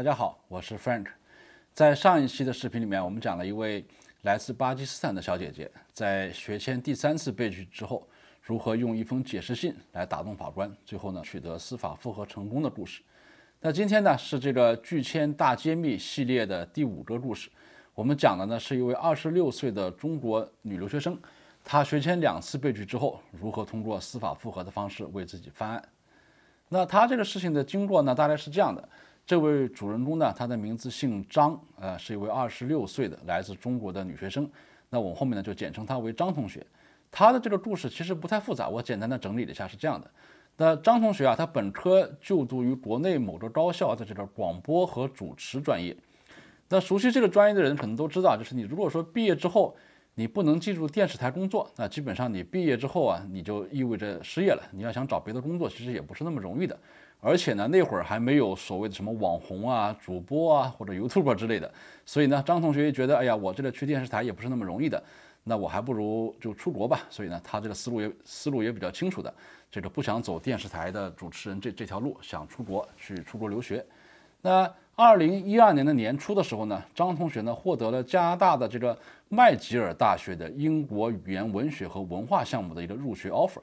大家好，我是 Frank。在上一期的视频里面，我们讲了一位来自巴基斯坦的小姐姐，在学签第三次被拒之后，如何用一封解释信来打动法官，最后呢取得司法复核成功的故事。那今天呢是这个拒签大揭秘系列的第五个故事，我们讲的呢是一位二十六岁的中国女留学生，她学签两次被拒之后，如何通过司法复核的方式为自己翻案。那她这个事情的经过呢，大概是这样的。这位主人公呢，她的名字姓张，呃，是一位二十六岁的来自中国的女学生。那我们后面呢就简称她为张同学。她的这个故事其实不太复杂，我简单的整理了一下，是这样的。那张同学啊，他本科就读于国内某个高校的这个广播和主持专业。那熟悉这个专业的人可能都知道，就是你如果说毕业之后你不能进入电视台工作，那基本上你毕业之后啊，你就意味着失业了。你要想找别的工作，其实也不是那么容易的。而且呢，那会儿还没有所谓的什么网红啊、主播啊或者 YouTube 之类的，所以呢，张同学也觉得，哎呀，我这个去电视台也不是那么容易的，那我还不如就出国吧。所以呢，他这个思路也思路也比较清楚的，这个不想走电视台的主持人这这条路，想出国去出国留学。那二零一二年的年初的时候呢，张同学呢获得了加拿大的这个麦吉尔大学的英国语言文学和文化项目的一个入学 offer。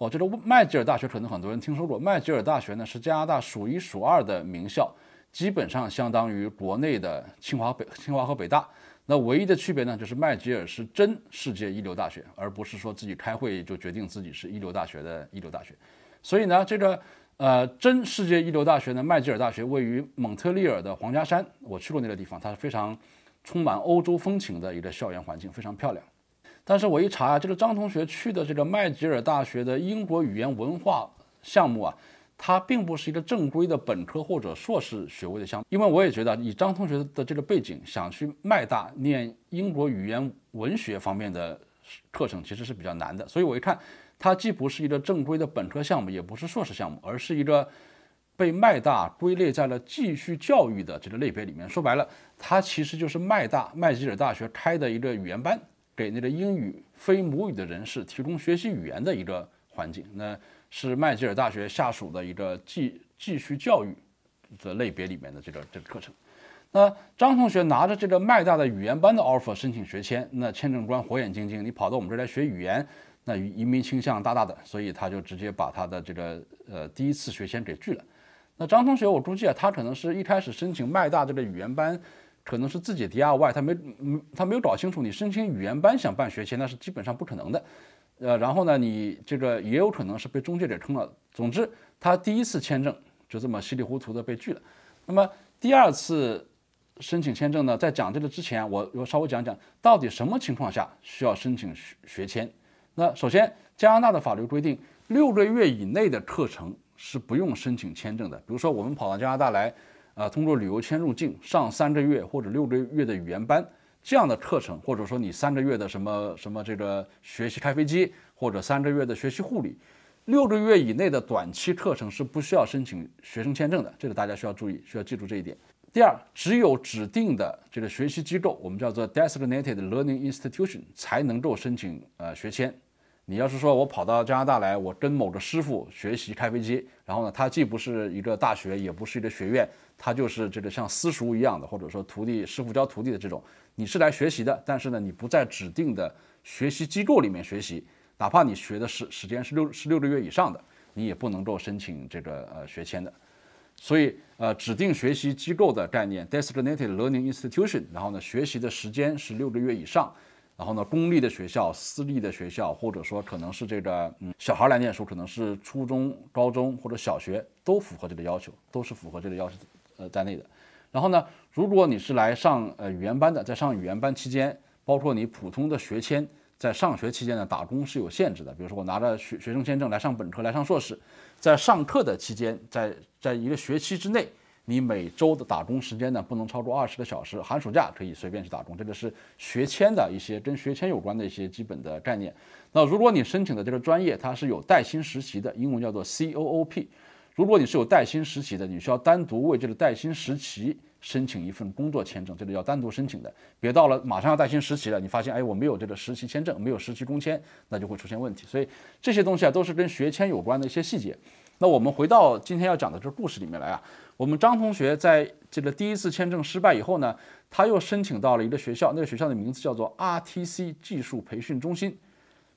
我觉得麦吉尔大学可能很多人听说过，麦吉尔大学呢是加拿大数一数二的名校，基本上相当于国内的清华北清华和北大。那唯一的区别呢，就是麦吉尔是真世界一流大学，而不是说自己开会就决定自己是一流大学的一流大学。所以呢，这个呃真世界一流大学呢，麦吉尔大学位于蒙特利尔的皇家山，我去过那个地方，它是非常充满欧洲风情的一个校园环境，非常漂亮。但是我一查啊，这个张同学去的这个麦吉尔大学的英国语言文化项目啊，它并不是一个正规的本科或者硕士学位的项。目。因为我也觉得以张同学的这个背景，想去麦大念英国语言文学方面的课程其实是比较难的。所以我一看，它既不是一个正规的本科项目，也不是硕士项目，而是一个被麦大归类在了继续教育的这个类别里面。说白了，它其实就是麦大麦吉尔大学开的一个语言班。给那个英语非母语的人士提供学习语言的一个环境，那是麦吉尔大学下属的一个继继续教育的类别里面的这个这个课程。那张同学拿着这个麦大的语言班的 offer 申请学签，那签证官火眼金睛，你跑到我们这儿来学语言，那移民倾向大大的，所以他就直接把他的这个呃第一次学签给拒了。那张同学，我估计啊，他可能是一开始申请麦大这个语言班。可能是自己 DIY，他没，他没有搞清楚。你申请语言班想办学签，那是基本上不可能的。呃，然后呢，你这个也有可能是被中介给坑了。总之，他第一次签证就这么稀里糊涂的被拒了。那么第二次申请签证呢？在讲这个之前，我我稍微讲讲，到底什么情况下需要申请学学签？那首先，加拿大的法律规定，六个月以内的课程是不用申请签证的。比如说，我们跑到加拿大来。啊，通过旅游签入境，上三个月或者六个月的语言班这样的课程，或者说你三个月的什么什么这个学习开飞机，或者三个月的学习护理，六个月以内的短期课程是不需要申请学生签证的，这个大家需要注意，需要记住这一点。第二，只有指定的这个学习机构，我们叫做 designated learning institution，才能够申请呃学签。你要是说我跑到加拿大来，我跟某个师傅学习开飞机，然后呢，他既不是一个大学，也不是一个学院，他就是这个像私塾一样的，或者说徒弟师傅教徒弟的这种。你是来学习的，但是呢，你不在指定的学习机构里面学习，哪怕你学的时时间是六是六个月以上的，你也不能够申请这个呃学签的。所以呃，指定学习机构的概念 （designated learning institution），然后呢，学习的时间是六个月以上。然后呢，公立的学校、私立的学校，或者说可能是这个，嗯，小孩来念书，可能是初中、高中或者小学，都符合这个要求，都是符合这个要求，呃，在内的。然后呢，如果你是来上呃语言班的，在上语言班期间，包括你普通的学签在上学期间呢，打工是有限制的。比如说，我拿着学学生签证来上本科，来上硕士，在上课的期间，在在一个学期之内。你每周的打工时间呢，不能超过二十个小时。寒暑假可以随便去打工。这个是学签的一些跟学签有关的一些基本的概念。那如果你申请的这个专业它是有带薪实习的，英文叫做 COOP。如果你是有带薪实习的，你需要单独为这个带薪实习申请一份工作签证，这个要单独申请的。别到了马上要带薪实习了，你发现哎，我没有这个实习签证，没有实习工签，那就会出现问题。所以这些东西啊，都是跟学签有关的一些细节。那我们回到今天要讲的这个故事里面来啊。我们张同学在这个第一次签证失败以后呢，他又申请到了一个学校，那个学校的名字叫做 RTC 技术培训中心，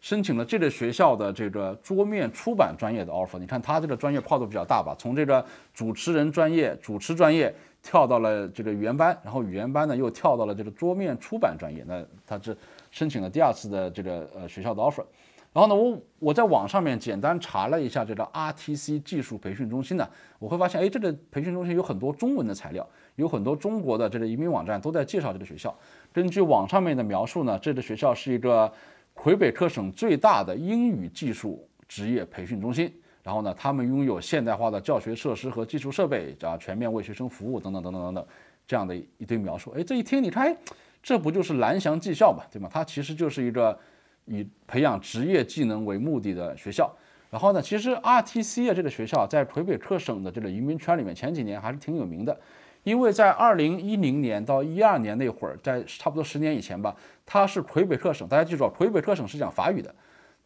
申请了这个学校的这个桌面出版专业的 offer。你看他这个专业跨度比较大吧？从这个主持人专业、主持专业跳到了这个语言班，然后语言班呢又跳到了这个桌面出版专业。那他这申请了第二次的这个呃学校的 offer。然后呢，我我在网上面简单查了一下这个 RTC 技术培训中心呢，我会发现，哎，这个培训中心有很多中文的材料，有很多中国的这个移民网站都在介绍这个学校。根据网上面的描述呢，这个学校是一个魁北克省最大的英语技术职业培训中心。然后呢，他们拥有现代化的教学设施和技术设备，啊，全面为学生服务等等等等等等，这样的一堆描述。哎，这一听你看，这不就是蓝翔技校嘛，对吗？它其实就是一个。以培养职业技能为目的的学校，然后呢，其实 RTC 啊这个学校在魁北克省的这个移民圈里面，前几年还是挺有名的，因为在二零一零年到一二年那会儿，在差不多十年以前吧，它是魁北克省，大家记住啊，魁北克省是讲法语的，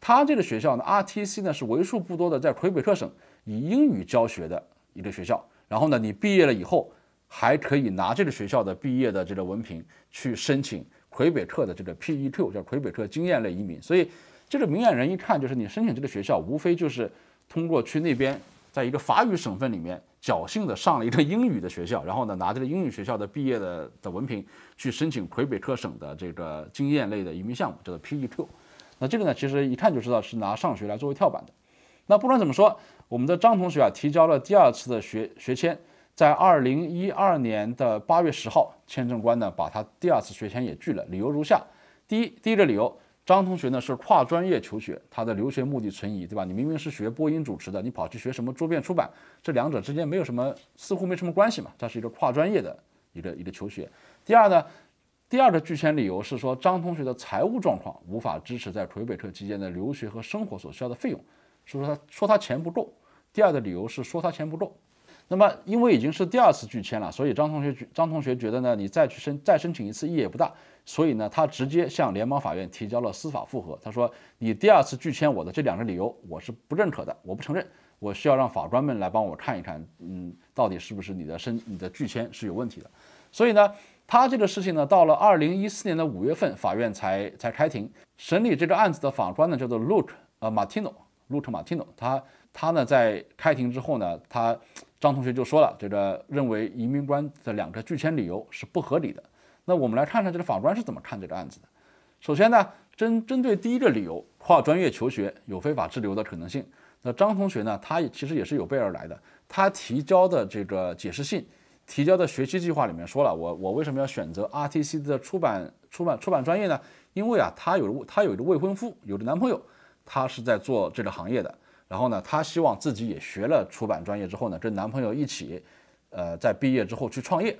它这个学校呢，RTC 呢是为数不多的在魁北克省以英语教学的一个学校，然后呢，你毕业了以后还可以拿这个学校的毕业的这个文凭去申请。魁北克的这个 P.E.Q. 叫魁北克经验类移民，所以这个明眼人一看，就是你申请这个学校，无非就是通过去那边，在一个法语省份里面侥幸的上了一个英语的学校，然后呢，拿这个英语学校的毕业的的文凭去申请魁北克省的这个经验类的移民项目，叫做 P.E.Q.，那这个呢，其实一看就知道是拿上学来作为跳板的。那不管怎么说，我们的张同学啊，提交了第二次的学学签。在二零一二年的八月十号，签证官呢把他第二次学签也拒了，理由如下：第一，第一个理由，张同学呢是跨专业求学，他的留学目的存疑，对吧？你明明是学播音主持的，你跑去学什么桌面出版，这两者之间没有什么，似乎没什么关系嘛，这是一个跨专业的一个一个求学。第二呢，第二个拒签理由是说张同学的财务状况无法支持在魁北克期间的留学和生活所需要的费用，所以说他说他钱不够。第二的理由是说他钱不够。那么，因为已经是第二次拒签了，所以张同学张同学觉得呢，你再去申再申请一次意义也不大，所以呢，他直接向联邦法院提交了司法复核。他说：“你第二次拒签我的这两个理由，我是不认可的，我不承认。我需要让法官们来帮我看一，看嗯，到底是不是你的申你的拒签是有问题的。”所以呢，他这个事情呢，到了二零一四年的五月份，法院才才开庭审理这个案子的法官呢，叫做 Luke 呃 Martino Luke Martino。他他呢，在开庭之后呢，他。张同学就说了，这个认为移民官的两个拒签理由是不合理的。那我们来看看这个法官是怎么看这个案子的。首先呢，针针对第一个理由，跨专业求学有非法滞留的可能性。那张同学呢，他其实也是有备而来的。他提交的这个解释信，提交的学期计划里面说了，我我为什么要选择 RTC 的出版出版出版专业呢？因为啊，他有他有一个未婚夫，有个男朋友，他是在做这个行业的。然后呢，她希望自己也学了出版专业之后呢，跟男朋友一起，呃，在毕业之后去创业。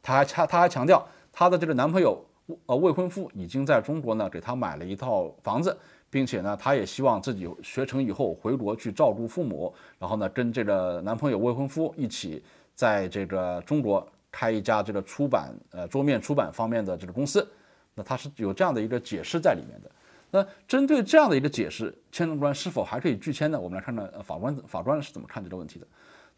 她还她她还强调，她的这个男朋友呃未婚夫已经在中国呢给她买了一套房子，并且呢，她也希望自己学成以后回国去照顾父母，然后呢，跟这个男朋友未婚夫一起在这个中国开一家这个出版呃桌面出版方面的这个公司。那她是有这样的一个解释在里面的。那针对这样的一个解释，签证官是否还可以拒签呢？我们来看看法官法官是怎么看这个问题的。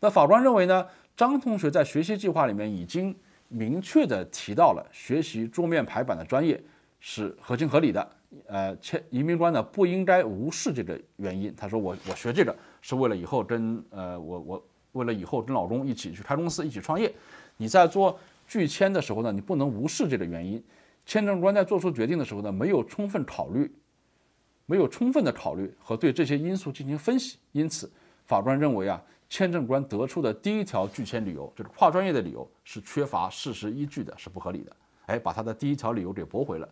那法官认为呢，张同学在学习计划里面已经明确的提到了学习桌面排版的专业是合情合理的。呃，签移民官呢不应该无视这个原因。他说我我学这个是为了以后跟呃我我为了以后跟老公一起去开公司一起创业。你在做拒签的时候呢，你不能无视这个原因。签证官在做出决定的时候呢，没有充分考虑。没有充分的考虑和对这些因素进行分析，因此法官认为啊，签证官得出的第一条拒签理由就是跨专业的理由是缺乏事实依据的，是不合理的。哎，把他的第一条理由给驳回了。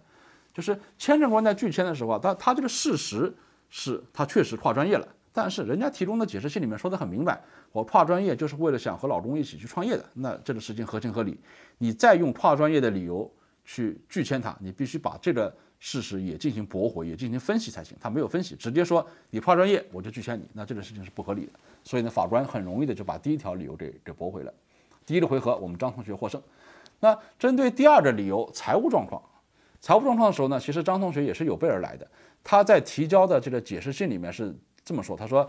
就是签证官在拒签的时候啊，他他这个事实是他确实跨专业了，但是人家提供的解释信里面说的很明白，我跨专业就是为了想和老公一起去创业的，那这个事情合情合理。你再用跨专业的理由去拒签他，你必须把这个。事实也进行驳回，也进行分析才行。他没有分析，直接说你跨专业我就拒签你，那这个事情是不合理的。所以呢，法官很容易的就把第一条理由给给驳回了。第一个回合我们张同学获胜。那针对第二个理由财务状况，财务状况的时候呢，其实张同学也是有备而来的。他在提交的这个解释信里面是这么说：他说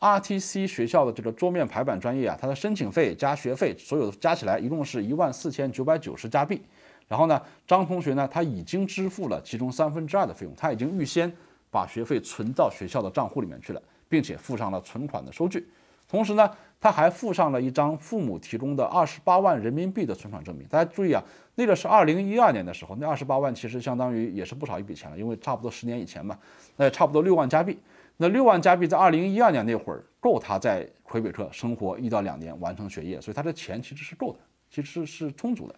，R T C 学校的这个桌面排版专业啊，它的申请费加学费，所有加起来一共是一万四千九百九十加币。然后呢，张同学呢，他已经支付了其中三分之二的费用，他已经预先把学费存到学校的账户里面去了，并且附上了存款的收据。同时呢，他还附上了一张父母提供的二十八万人民币的存款证明。大家注意啊，那个是二零一二年的时候，那二十八万其实相当于也是不少一笔钱了，因为差不多十年以前嘛，那差不多六万加币。那六万加币在二零一二年那会儿够他在魁北克生活一到两年完成学业，所以他的钱其实是够的，其实是充足的。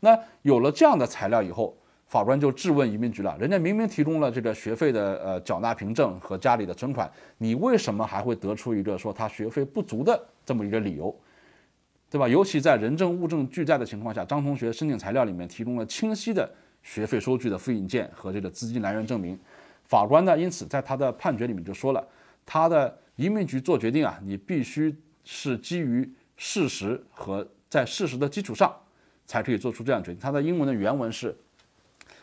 那有了这样的材料以后，法官就质问移民局了：人家明明提供了这个学费的呃缴纳凭证和家里的存款，你为什么还会得出一个说他学费不足的这么一个理由，对吧？尤其在人证物证俱在的情况下，张同学申请材料里面提供了清晰的学费收据的复印件和这个资金来源证明，法官呢因此在他的判决里面就说了：他的移民局做决定啊，你必须是基于事实和在事实的基础上。才可以做出这样决定。它的英文的原文是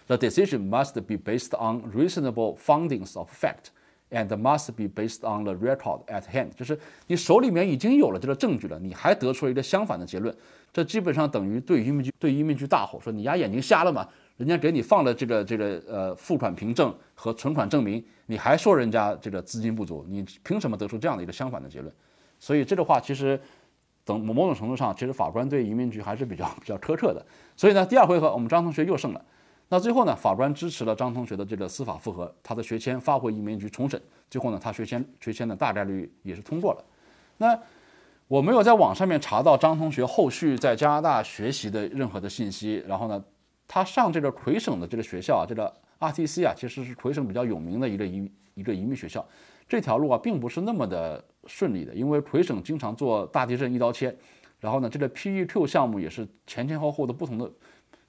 ：“The decision must be based on reasonable findings of fact, and must be based on the record at hand。”就是你手里面已经有了这个证据了，你还得出了一个相反的结论，这基本上等于对移民局对移民局大吼说：“你丫眼睛瞎了吗？人家给你放了这个这个呃付款凭证和存款证明，你还说人家这个资金不足，你凭什么得出这样的一个相反的结论？”所以这个话其实。等某某种程度上，其实法官对移民局还是比较 比较苛刻的，所以呢，第二回合我们张同学又胜了。那最后呢，法官支持了张同学的这个司法复核，他的学签发回移民局重审，最后呢，他学签学签呢大概率也是通过了。那我没有在网上面查到张同学后续在加拿大学习的任何的信息。然后呢，他上这个魁省的这个学校啊，这个 RTC 啊，其实是魁省比较有名的一个移一个移民学校，这条路啊，并不是那么的。顺利的，因为魁省经常做大地震一刀切，然后呢，这个 PEQ 项目也是前前后后的不同的，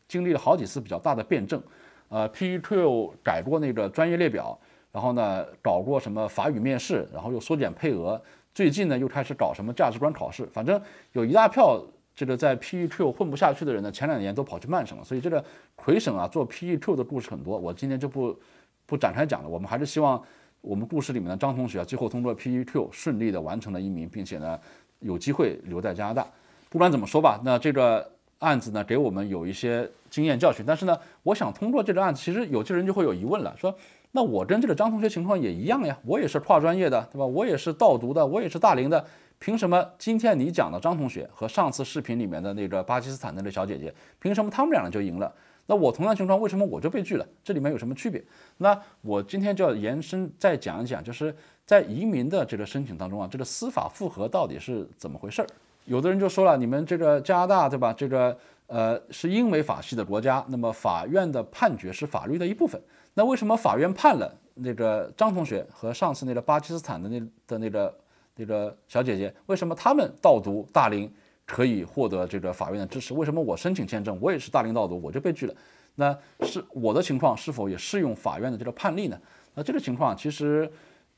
经历了好几次比较大的变证，呃，PEQ 改过那个专业列表，然后呢，搞过什么法语面试，然后又缩减配额，最近呢又开始搞什么价值观考试，反正有一大票这个在 PEQ 混不下去的人呢，前两年都跑去曼省了。所以这个魁省啊，做 PEQ 的故事很多，我今天就不不展开讲了。我们还是希望。我们故事里面的张同学啊，最后通过 PQ e 顺利的完成了移民，并且呢有机会留在加拿大。不管怎么说吧，那这个案子呢给我们有一些经验教训。但是呢，我想通过这个案子，其实有些人就会有疑问了，说那我跟这个张同学情况也一样呀，我也是跨专业的，对吧？我也是道读的，我也是大龄的，凭什么今天你讲的张同学和上次视频里面的那个巴基斯坦的那小姐姐，凭什么他们两个就赢了？那我同样情况，为什么我就被拒了？这里面有什么区别？那我今天就要延伸再讲一讲，就是在移民的这个申请当中啊，这个司法复核到底是怎么回事儿？有的人就说了，你们这个加拿大对吧？这个呃是英美法系的国家，那么法院的判决是法律的一部分。那为什么法院判了那个张同学和上次那个巴基斯坦的那的那个那个小姐姐，为什么他们倒读大龄？可以获得这个法院的支持。为什么我申请签证，我也是大龄到读，我就被拒了？那是我的情况是否也适用法院的这个判例呢？那这个情况其实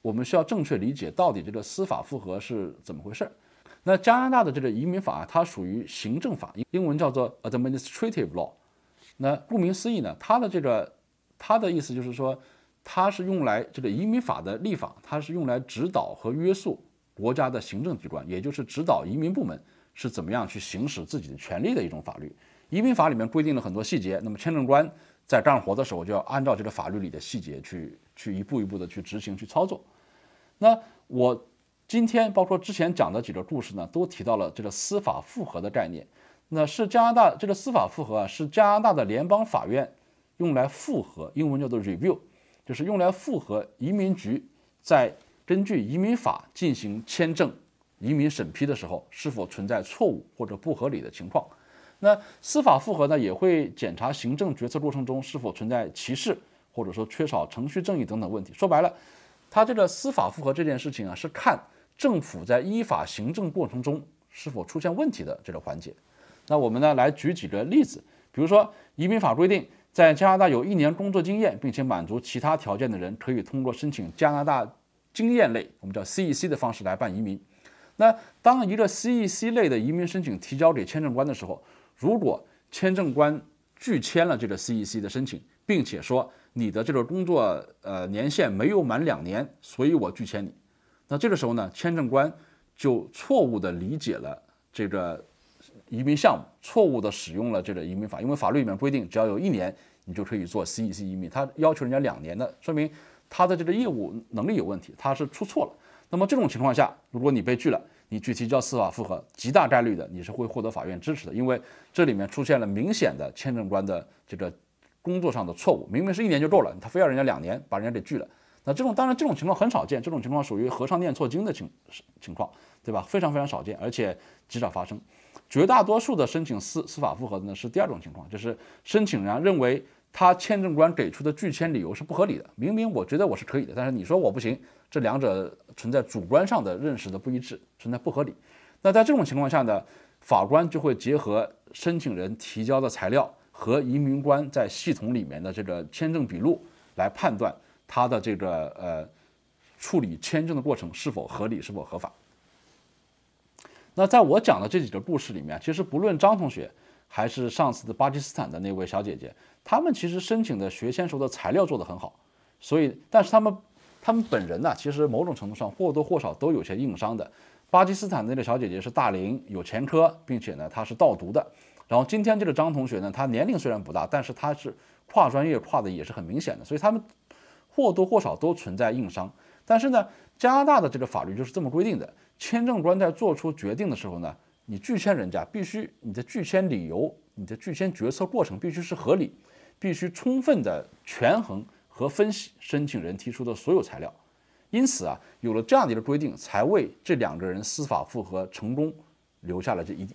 我们需要正确理解到底这个司法复核是怎么回事。儿。那加拿大的这个移民法它属于行政法，英文叫做 administrative law。那顾名思义呢，它的这个它的意思就是说，它是用来这个移民法的立法，它是用来指导和约束国家的行政机关，也就是指导移民部门。是怎么样去行使自己的权利的一种法律。移民法里面规定了很多细节，那么签证官在干活的时候就要按照这个法律里的细节去去一步一步的去执行去操作。那我今天包括之前讲的几个故事呢，都提到了这个司法复核的概念。那是加拿大这个司法复核啊，是加拿大的联邦法院用来复核，英文叫做 review，就是用来复核移民局在根据移民法进行签证。移民审批的时候是否存在错误或者不合理的情况？那司法复核呢也会检查行政决策过程中是否存在歧视或者说缺少程序正义等等问题。说白了，他这个司法复核这件事情啊，是看政府在依法行政过程中是否出现问题的这个环节。那我们呢来举几个例子，比如说移民法规定，在加拿大有一年工作经验并且满足其他条件的人，可以通过申请加拿大经验类，我们叫 C E C 的方式来办移民。那当一个 C E C 类的移民申请提交给签证官的时候，如果签证官拒签了这个 C E C 的申请，并且说你的这个工作呃年限没有满两年，所以我拒签你。那这个时候呢，签证官就错误的理解了这个移民项目，错误的使用了这个移民法，因为法律里面规定只要有一年你就可以做 C E C 移民，他要求人家两年的，说明他的这个业务能力有问题，他是出错了。那么这种情况下，如果你被拒了，你去提交司法复核，极大概率的你是会获得法院支持的，因为这里面出现了明显的签证官的这个工作上的错误，明明是一年就够了，他非要人家两年，把人家给拒了。那这种当然这种情况很少见，这种情况属于和尚念错经的情情况，对吧？非常非常少见，而且极少发生。绝大多数的申请司司法复核的呢是第二种情况，就是申请人认为。他签证官给出的拒签理由是不合理的。明明我觉得我是可以的，但是你说我不行，这两者存在主观上的认识的不一致，存在不合理。那在这种情况下呢，法官就会结合申请人提交的材料和移民官在系统里面的这个签证笔录来判断他的这个呃处理签证的过程是否合理，是否合法。那在我讲的这几个故事里面，其实不论张同学。还是上次的巴基斯坦的那位小姐姐，他们其实申请的学签时候的材料做得很好，所以，但是他们，他们本人呢，其实某种程度上或多或少都有些硬伤的。巴基斯坦那个小姐姐是大龄、有前科，并且呢她是盗读的。然后今天这个张同学呢，他年龄虽然不大，但是他是跨专业跨的也是很明显的，所以他们或多或少都存在硬伤。但是呢，加拿大的这个法律就是这么规定的，签证官在做出决定的时候呢。你拒签人家，必须你的拒签理由、你的拒签决策过程必须是合理，必须充分的权衡和分析申请人提出的所有材料。因此啊，有了这样的一个规定，才为这两个人司法复核成功留下了这一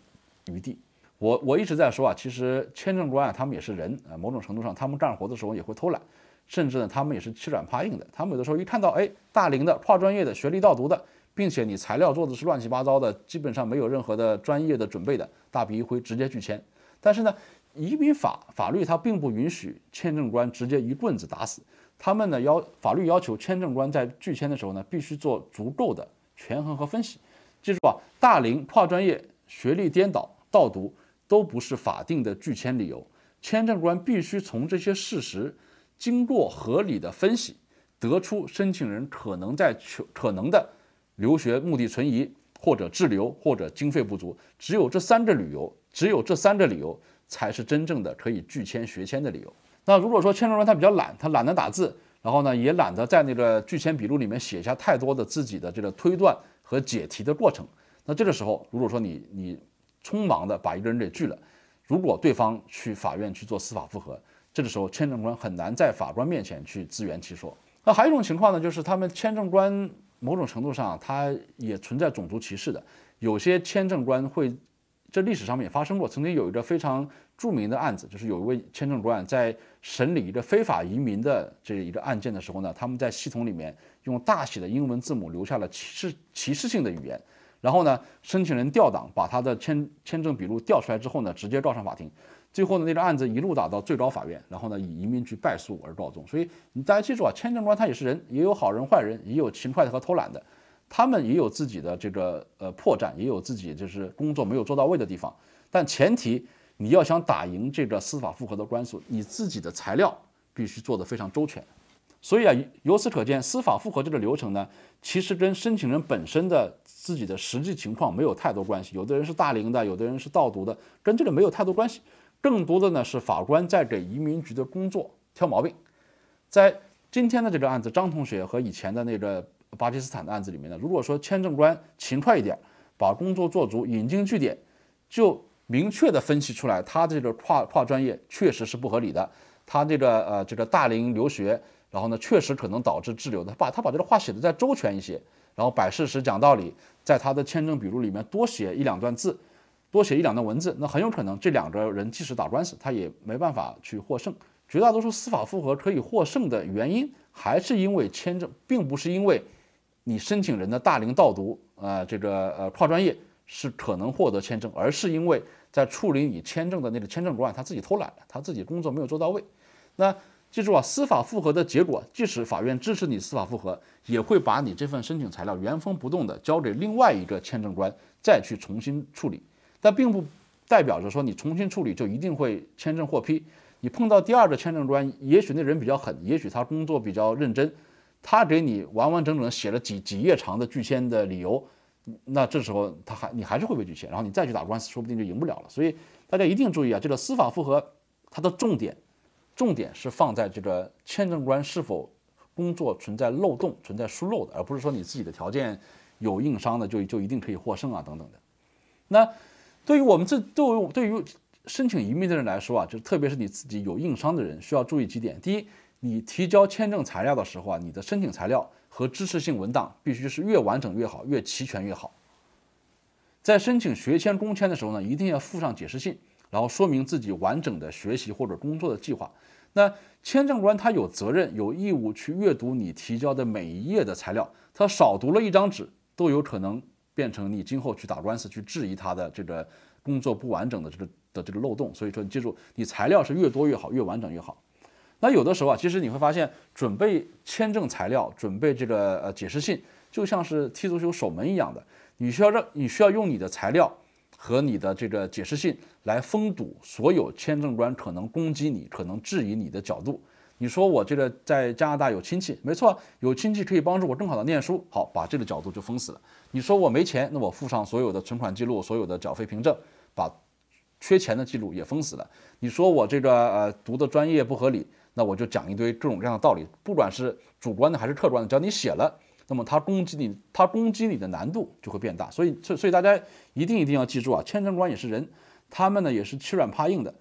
余地。我我一直在说啊，其实签证官啊，他们也是人啊，某种程度上，他们干活的时候也会偷懒，甚至呢，他们也是欺软怕硬的。他们有的时候一看到哎，大龄的、跨专业的、学历倒读的。并且你材料做的是乱七八糟的，基本上没有任何的专业的准备的，大笔一挥直接拒签。但是呢，移民法法律它并不允许签证官直接一棍子打死。他们呢要法律要求签证官在拒签的时候呢，必须做足够的权衡和分析。记住啊，大龄、跨专业、学历颠倒、盗读，都不是法定的拒签理由。签证官必须从这些事实经过合理的分析，得出申请人可能在求可能的。留学目的存疑，或者滞留，或者经费不足，只有这三个理由，只有这三个理由，才是真正的可以拒签、学签的理由。那如果说签证官他比较懒，他懒得打字，然后呢，也懒得在那个拒签笔录里面写下太多的自己的这个推断和解题的过程。那这个时候，如果说你你匆忙的把一个人给拒了，如果对方去法院去做司法复核，这个时候签证官很难在法官面前去自圆其说。那还有一种情况呢，就是他们签证官。某种程度上，它也存在种族歧视的。有些签证官会，这历史上面也发生过。曾经有一个非常著名的案子，就是有一位签证官在审理一个非法移民的这一个案件的时候呢，他们在系统里面用大写的英文字母留下了歧视歧视性的语言。然后呢，申请人调档，把他的签签证笔录调出来之后呢，直接告上法庭。最后呢，那个案子一路打到最高法院，然后呢以移民局败诉而告终。所以你大家记住啊，签证官他也是人，也有好人坏人，也有勤快的和偷懒的，他们也有自己的这个呃破绽，也有自己就是工作没有做到位的地方。但前提你要想打赢这个司法复核的官司，你自己的材料必须做得非常周全。所以啊，由此可见，司法复核这个流程呢，其实跟申请人本身的自己的实际情况没有太多关系。有的人是大龄的，有的人是盗读的，跟这个没有太多关系。更多的呢是法官在给移民局的工作挑毛病，在今天的这个案子，张同学和以前的那个巴基斯坦的案子里面呢，如果说签证官勤快一点，把工作做足，引经据典，就明确的分析出来，他这个跨跨专业确实是不合理的，他这个呃这个大龄留学，然后呢确实可能导致滞留的，把他把这个话写的再周全一些，然后摆事实讲道理，在他的签证笔录里面多写一两段字。多写一两段文字，那很有可能这两个人即使打官司，他也没办法去获胜。绝大多数司法复核可以获胜的原因，还是因为签证，并不是因为你申请人的大龄道读，呃，这个呃跨专业是可能获得签证，而是因为在处理你签证的那个签证官，他自己偷懒，他自己工作没有做到位。那记住啊，司法复核的结果，即使法院支持你司法复核，也会把你这份申请材料原封不动的交给另外一个签证官再去重新处理。但并不代表着说你重新处理就一定会签证获批。你碰到第二个签证官，也许那人比较狠，也许他工作比较认真，他给你完完整整的写了几几页长的拒签的理由。那这时候他还你还是会被拒签，然后你再去打官司，说不定就赢不了了。所以大家一定注意啊，这个司法复核它的重点，重点是放在这个签证官是否工作存在漏洞、存在疏漏的，而不是说你自己的条件有硬伤的就就一定可以获胜啊等等的。那。对于我们这作为对于申请移民的人来说啊，就特别是你自己有硬伤的人，需要注意几点。第一，你提交签证材料的时候啊，你的申请材料和支持性文档必须是越完整越好，越齐全越好。在申请学签、工签的时候呢，一定要附上解释信，然后说明自己完整的学习或者工作的计划。那签证官他有责任、有义务去阅读你提交的每一页的材料，他少读了一张纸都有可能。变成你今后去打官司去质疑他的这个工作不完整的这个的这个漏洞，所以说你记住，你材料是越多越好，越完整越好。那有的时候啊，其实你会发现，准备签证材料，准备这个呃解释信，就像是踢足球守门一样的，你需要让你需要用你的材料和你的这个解释信来封堵所有签证官可能攻击你、可能质疑你的角度。你说我这个在加拿大有亲戚，没错，有亲戚可以帮助我更好的念书。好，把这个角度就封死了。你说我没钱，那我附上所有的存款记录、所有的缴费凭证，把缺钱的记录也封死了。你说我这个呃读的专业不合理，那我就讲一堆各种各样的道理，不管是主观的还是客观的，只要你写了，那么他攻击你，他攻击你的难度就会变大。所以，所以大家一定一定要记住啊，签证官也是人，他们呢也是欺软怕硬的。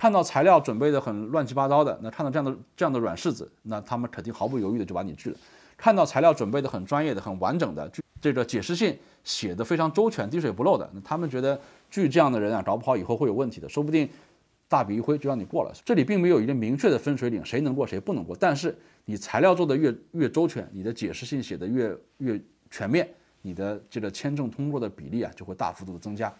看到材料准备的很乱七八糟的，那看到这样的这样的软柿子，那他们肯定毫不犹豫的就把你拒了。看到材料准备的很专业的、很完整的，这个解释信写的非常周全、滴水不漏的，那他们觉得拒这样的人啊，搞不好以后会有问题的，说不定大笔一挥就让你过了。这里并没有一个明确的分水岭，谁能过谁不能过，但是你材料做的越越周全，你的解释信写的越越全面，你的这个签证通过的比例啊就会大幅度的增加。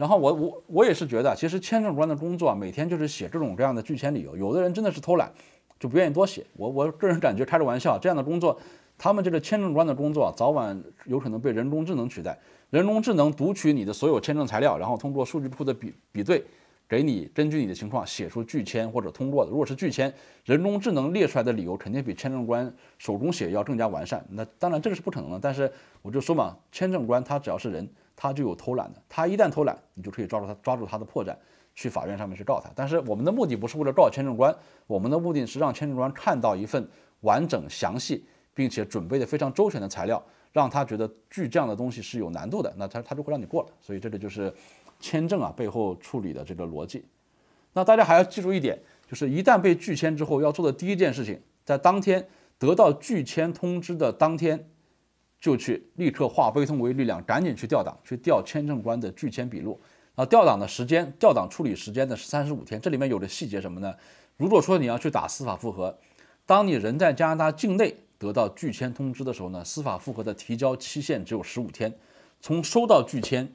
然后我我我也是觉得，其实签证官的工作每天就是写这种这样的拒签理由。有的人真的是偷懒，就不愿意多写。我我个人感觉，开着玩笑，这样的工作，他们这个签证官的工作早晚有可能被人工智能取代。人工智能读取你的所有签证材料，然后通过数据库的比比对，给你根据你的情况写出拒签或者通过的。如果是拒签，人工智能列出来的理由肯定比签证官手中写要更加完善。那当然这个是不可能的，但是我就说嘛，签证官他只要是人。他就有偷懒的，他一旦偷懒，你就可以抓住他，抓住他的破绽，去法院上面去告他。但是我们的目的不是为了告签证官，我们的目的是让签证官看到一份完整、详细，并且准备的非常周全的材料，让他觉得拒这样的东西是有难度的，那他他就会让你过了。所以这个就是签证啊背后处理的这个逻辑。那大家还要记住一点，就是一旦被拒签之后，要做的第一件事情，在当天得到拒签通知的当天。就去立刻化悲痛为力量，赶紧去调档，去调签证官的拒签笔录。啊，调档的时间，调档处理时间呢是三十五天。这里面有的细节什么呢？如果说你要去打司法复核，当你人在加拿大境内得到拒签通知的时候呢，司法复核的提交期限只有十五天。从收到拒签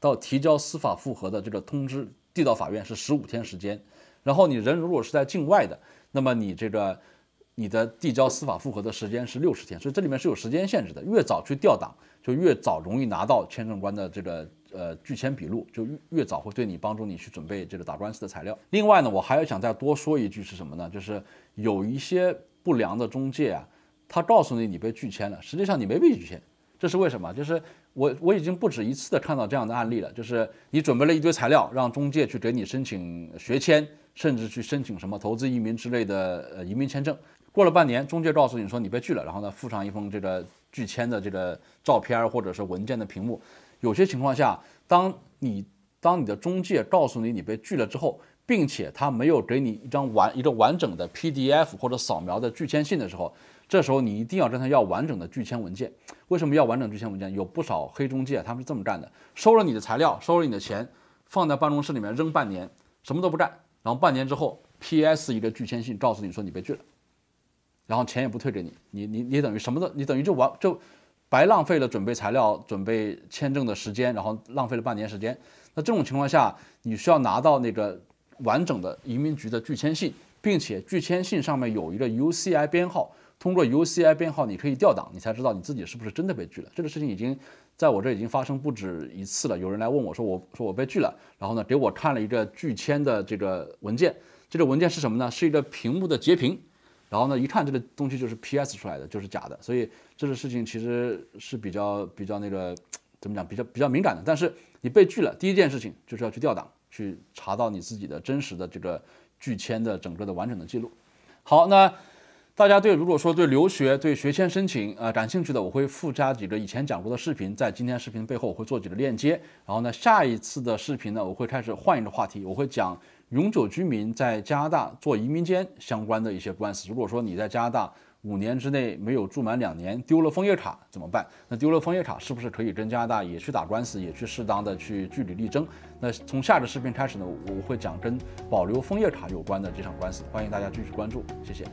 到提交司法复核的这个通知递到法院是十五天时间。然后你人如果是在境外的，那么你这个。你的递交司法复核的时间是六十天，所以这里面是有时间限制的。越早去调档，就越早容易拿到签证官的这个呃拒签笔录，就越早会对你帮助你去准备这个打官司的材料。另外呢，我还要想再多说一句是什么呢？就是有一些不良的中介啊，他告诉你你被拒签了，实际上你没被拒签。这是为什么？就是我我已经不止一次的看到这样的案例了，就是你准备了一堆材料，让中介去给你申请学签，甚至去申请什么投资移民之类的呃移民签证。过了半年，中介告诉你说你被拒了，然后呢，附上一封这个拒签的这个照片或者是文件的屏幕。有些情况下，当你当你的中介告诉你你被拒了之后，并且他没有给你一张完一个完整的 PDF 或者扫描的拒签信的时候，这时候你一定要跟他要完整的拒签文件。为什么要完整拒签文件？有不少黑中介他们是这么干的：收了你的材料，收了你的钱，放在办公室里面扔半年，什么都不干，然后半年之后 PS 一个拒签信，告诉你说你被拒了。然后钱也不退给你，你你你等于什么都，你等于就完就白浪费了准备材料、准备签证的时间，然后浪费了半年时间。那这种情况下，你需要拿到那个完整的移民局的拒签信，并且拒签信上面有一个 U C I 编号，通过 U C I 编号你可以调档，你才知道你自己是不是真的被拒了。这个事情已经在我这已经发生不止一次了。有人来问我说：“我说我被拒了。”然后呢，给我看了一个拒签的这个文件。这个文件是什么呢？是一个屏幕的截屏。然后呢，一看这个东西就是 P.S. 出来的，就是假的，所以这个事情其实是比较比较那个怎么讲，比较比较敏感的。但是你被拒了，第一件事情就是要去调档，去查到你自己的真实的这个拒签的整个的完整的记录。好，那大家对如果说对留学、对学签申请啊感兴趣的，我会附加几个以前讲过的视频，在今天视频背后我会做几个链接。然后呢，下一次的视频呢，我会开始换一个话题，我会讲。永久居民在加拿大做移民间相关的一些官司，如果说你在加拿大五年之内没有住满两年，丢了枫叶卡怎么办？那丢了枫叶卡是不是可以跟加拿大也去打官司，也去适当的去据理力争？那从下个视频开始呢，我会讲跟保留枫叶卡有关的这场官司，欢迎大家继续关注，谢谢。